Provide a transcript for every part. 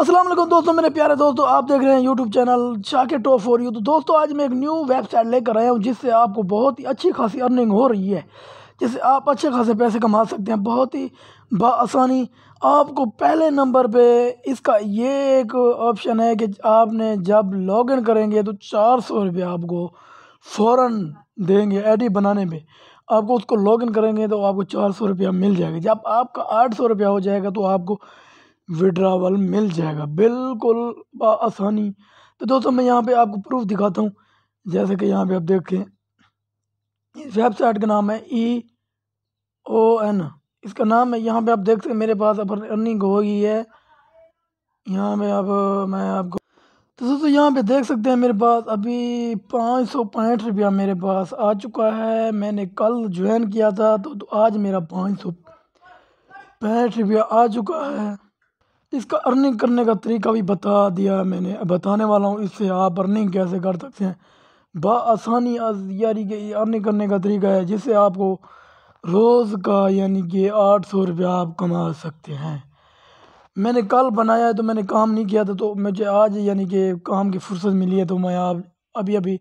असलम दोस्तों मेरे प्यारे दोस्तों आप देख रहे हैं यूट्यूब चैनल चाके टॉप फॉर यू तो दोस्तों आज मैं एक न्यू वेबसाइट लेकर आया हूँ जिससे आपको बहुत ही अच्छी खासी अर्निंग हो रही है जिससे आप अच्छे खासे पैसे कमा सकते हैं बहुत ही बसानी आपको पहले नंबर पे इसका ये एक ऑप्शन है कि आपने जब लॉगिन करेंगे तो चार सौ रुपये आपको फ़ौर देंगे आई बनाने में आपको उसको लॉगिन करेंगे तो आपको चार सौ रुपया मिल जाएगा जब आपका आठ सौ रुपया हो जाएगा तो आपको विड्रावल मिल जाएगा बिल्कुल आसानी तो दोस्तों मैं यहाँ पे आपको प्रूफ दिखाता हूँ जैसे कि यहाँ पे आप देखें इस वेबसाइट का नाम है ई ओ एन इसका नाम है यहाँ पे आप देख सकते मेरे पास अब अर्निंग हो गई है यहाँ पे अब मैं आपको तो दोस्तों यहाँ पे देख सकते हैं मेरे पास अभी पाँच सौ पैंठ रुपया मेरे पास आ चुका है मैंने कल ज्वाइन किया था तो, तो आज मेरा पाँच सौ पैंठ रुपया आ चुका है इसका अर्निंग करने का तरीका भी बता दिया मैंने बताने वाला हूँ इससे आप अर्निंग कैसे कर सकते हैं बसानी यानी कि अर्निंग करने का तरीका है जिससे आपको रोज़ का यानी कि आठ सौ रुपया आप कमा सकते हैं मैंने कल बनाया है तो मैंने काम नहीं किया था तो मुझे आज यानी कि काम की फुर्सत मिली है तो मैं आप अभी अभी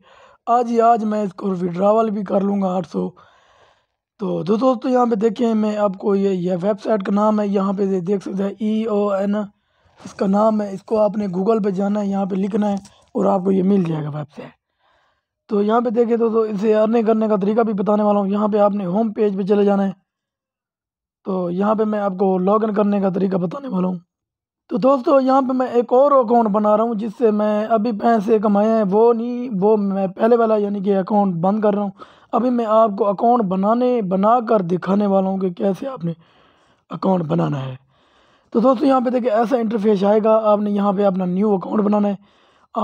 आज ही आज मैं इसको विड्रावल भी कर लूँगा आठ सौ तो दो दोस्तों यहाँ पे देखें मैं आपको ये ये वेबसाइट का नाम है यहाँ पे देख सकते हैं ई ओ एन इसका नाम है इसको आपने गूगल पे जाना है यहाँ पे लिखना है और आपको ये मिल जाएगा वेबसाइट तो यहाँ पे देखें दोस्तों इसे अर्निंग करने का तरीका भी बताने वाला हूँ यहाँ पे आपने होम पेज पे चले जाना है तो यहाँ पर मैं आपको लॉगिन करने का तरीका बताने वाला हूँ तो दोस्तों यहाँ पे मैं एक और अकाउंट बना रहा हूँ जिससे मैं अभी पैसे कमाए हैं वो नहीं वो मैं पहले वाला यानी कि अकाउंट बंद कर रहा हूँ अभी मैं आपको अकाउंट बनाने बना कर दिखाने वाला हूँ कि कैसे आपने अकाउंट बनाना है तो दोस्तों यहाँ पे देखिए ऐसा इंटरफेस आएगा आपने यहाँ पे अपना न्यू अकाउंट बनाना है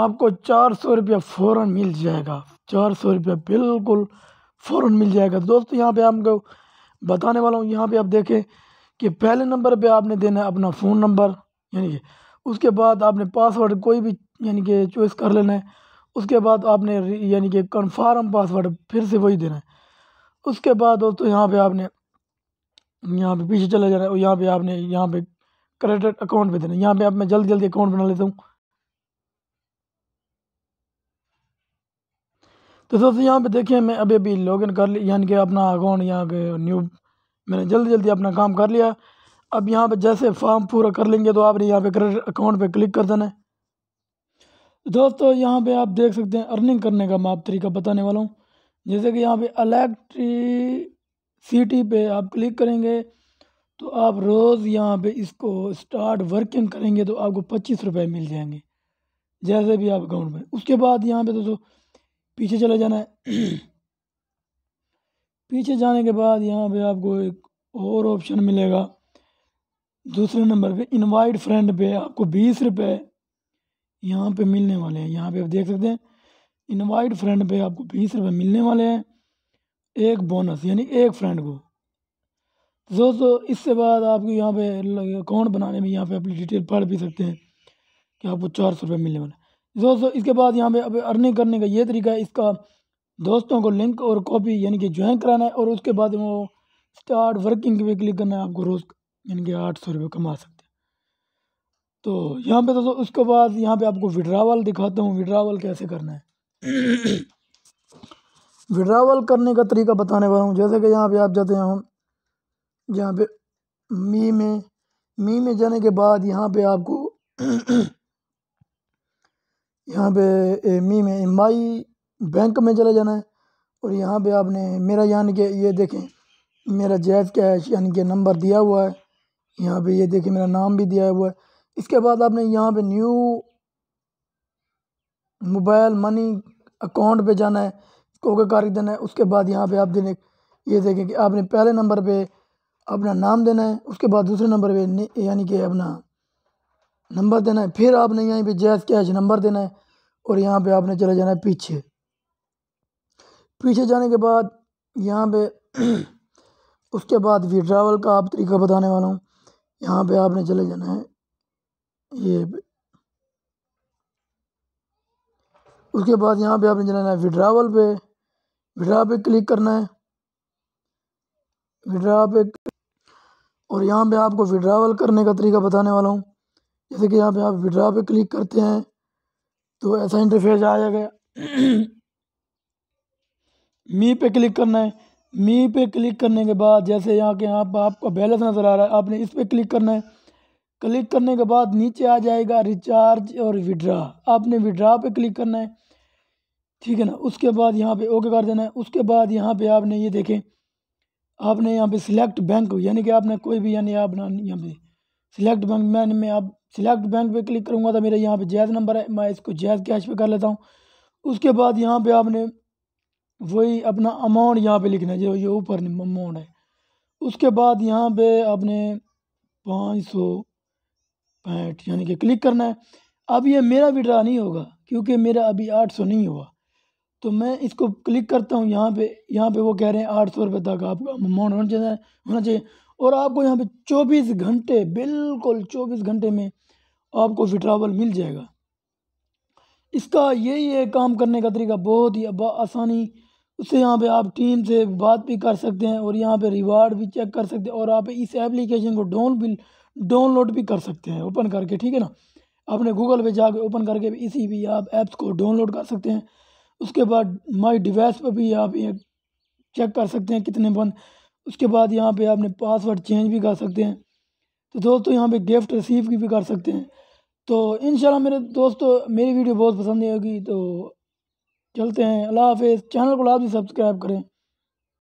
आपको चार सौ रुपया फ़ौर मिल जाएगा चार सौ रुपया बिल्कुल फ़ौर मिल जाएगा तो दोस्तों यहाँ पर आपको बताने वाला हूँ यहाँ पर आप देखें कि पहले नंबर पर आपने देना है अपना फ़ोन नंबर यानी कि उसके बाद आपने पासवर्ड कोई भी यानी कि चॉइस कर लेना है उसके बाद आपने यानी कि कन्फर्म पासवर्ड फिर से वही देना है उसके बाद दोस्तों यहाँ पे आपने यहाँ पे पीछे चला जाना है और यहाँ पे आपने यहाँ पे क्रेडिट अकाउंट पे देना है यहाँ पे आप मैं जल्दी जल्दी अकाउंट बना लेता हूँ तो दोस्तों यहाँ पे देखिए मैं अभी अभी लॉगिन कर ली यानी कि अपना अकाउंट यहाँ के न्यू मैंने जल्दी जल्दी अपना काम कर लिया अब यहाँ पे जैसे फॉर्म पूरा कर लेंगे तो आपने यहाँ पे क्रेडिट अकाउंट पे क्लिक कर देना है दोस्तों यहाँ पे आप देख सकते हैं अर्निंग करने का मैं आप तरीका बताने वाला हूँ जैसे कि यहाँ पे इलेक्ट्रिसिटी पे आप क्लिक करेंगे तो आप रोज़ यहाँ पे इसको स्टार्ट वर्किंग करेंगे तो आपको पच्चीस रुपये मिल जाएंगे जैसे भी आप अकाउंट में उसके बाद यहाँ पर दोस्तों पीछे चले जाना है पीछे जाने के बाद यहाँ पर आपको एक और ऑप्शन मिलेगा दूसरे नंबर पे इनवाइट फ्रेंड पे आपको बीस रुपये यहाँ पे मिलने वाले हैं यहाँ पे आप देख सकते हैं इनवाइट फ्रेंड पे आपको बीस रुपये मिलने वाले हैं एक बोनस यानी एक फ्रेंड को तो दोस्तों इससे बाद आपको यहाँ पे अकाउंट बनाने में यहाँ पे अपनी डिटेल पढ़ भी सकते हैं कि आपको चार सौ रुपये मिलने वाले दोस्तों इसके बाद यहाँ पे अब अर्निंग करने का ये तरीका है इसका दोस्तों को लिंक और कॉपी यानी कि ज्वाइन कराना है और उसके बाद वो स्टार्ट वर्किंग पे क्लिक करना है आपको रोज़ यानी कि आठ सौ रुपये कमा सकते हैं तो यहाँ पे दोस्तों उसके बाद यहाँ पे आपको विड्रावल दिखाता हूँ विड्रावल कैसे करना है विड्रावल करने का तरीका बताने वाला हूँ जैसे कि यहाँ पे आप जाते हैं हम यहाँ पे मी में मी में जाने के बाद यहाँ पे आपको यहाँ पे मी में आई बैंक में चला जाना है और यहाँ पे आपने मेरा यानी कि ये देखें मेरा जैज़ कैश यानी कि नंबर दिया हुआ है यहाँ पे ये देखिए मेरा नाम भी दिया हुआ है इसके बाद आपने यहाँ पे न्यू मोबाइल मनी अकाउंट पे जाना है इसको होगा कार्य देना है उसके बाद यहाँ पे आप देने ये देखें कि आपने पहले नंबर पे अपना नाम देना है उसके बाद दूसरे नंबर पे यानी कि अपना नंबर देना है फिर आपने यहीं पे जैस कैश नंबर देना है और यहाँ पे आपने चले जाना है पीछे पीछे जाने के बाद यहाँ पे उसके बाद विड्रावल का आप तरीका बताने वाला हूँ यहाँ पे आपने चले जाना है ये उसके बाद यहाँ पे आपने चलाना है विड्रावल पे विड्रा पे क्लिक करना है विड्रा पे और यहाँ पे आपको विड्रावल करने का तरीका बताने वाला हूँ जैसे कि यहाँ पे आप विड्रा पे क्लिक करते हैं तो ऐसा इंटरफेस आ जाएगा मी पे क्लिक करना है मी पे क्लिक करने के बाद जैसे यहाँ के यहाँ पर आपका बैलेंस नज़र आ रहा है आपने इस पर क्लिक करना है क्लिक करने के बाद नीचे आ जाएगा रिचार्ज और विड्रा आपने विड्रा पे क्लिक करना है ठीक है ना उसके बाद यहाँ पे ओके कर देना है उसके बाद यहाँ पे आपने ये देखें आपने यहाँ पे सिलेक्ट बैंक यानी कि आपने कोई भी यानी आप यहाँ पे सिलेक्ट बैंक मैं मैं आप सिलेक्ट बैंक पे क्लिक करूँगा तो मेरा यहाँ पे जैज़ नंबर है मैं इसको जैज़ कैश पे कर लेता हूँ उसके बाद यहाँ पर आपने वही अपना अमाउंट यहाँ पे लिखना है जो ये ऊपर अमाउंट है उसके बाद यहाँ पे आपने पाँच सौ पैंठ यानी कि क्लिक करना है अब ये मेरा विड्रा नहीं होगा क्योंकि मेरा अभी आठ सौ नहीं हुआ तो मैं इसको क्लिक करता हूँ यहाँ पे यहाँ पे वो कह रहे हैं आठ सौ रुपये तक आपका अमाउंट होना चाहिए होना चाहिए और आपको यहाँ पे चौबीस घंटे बिल्कुल चौबीस घंटे में आपको विड्रावल मिल जाएगा इसका यही है काम करने का तरीका बहुत ही आसानी उससे यहाँ पे आप टीम से बात भी कर सकते हैं और यहाँ पे रिवार्ड भी चेक कर सकते हैं और आप इस एप्लीकेशन को डाउन भी डाउनलोड भी कर सकते हैं ओपन करके ठीक है ना अपने गूगल पे जाके ओपन करके भी इसी भी आप ऐप्स को डाउनलोड कर सकते हैं उसके बाद माई डिवाइस पर भी आप ये चेक कर सकते हैं कितने बंद उसके बाद यहाँ पर आपने पासवर्ड चेंज भी कर सकते हैं तो दोस्तों यहाँ पर गिफ्ट रिसीव भी कर सकते हैं तो इन मेरे दोस्तों मेरी वीडियो बहुत पसंद होगी तो चलते हैं अल्लाह हाफिज़ चैनल को लाभ सब्सक्राइब करें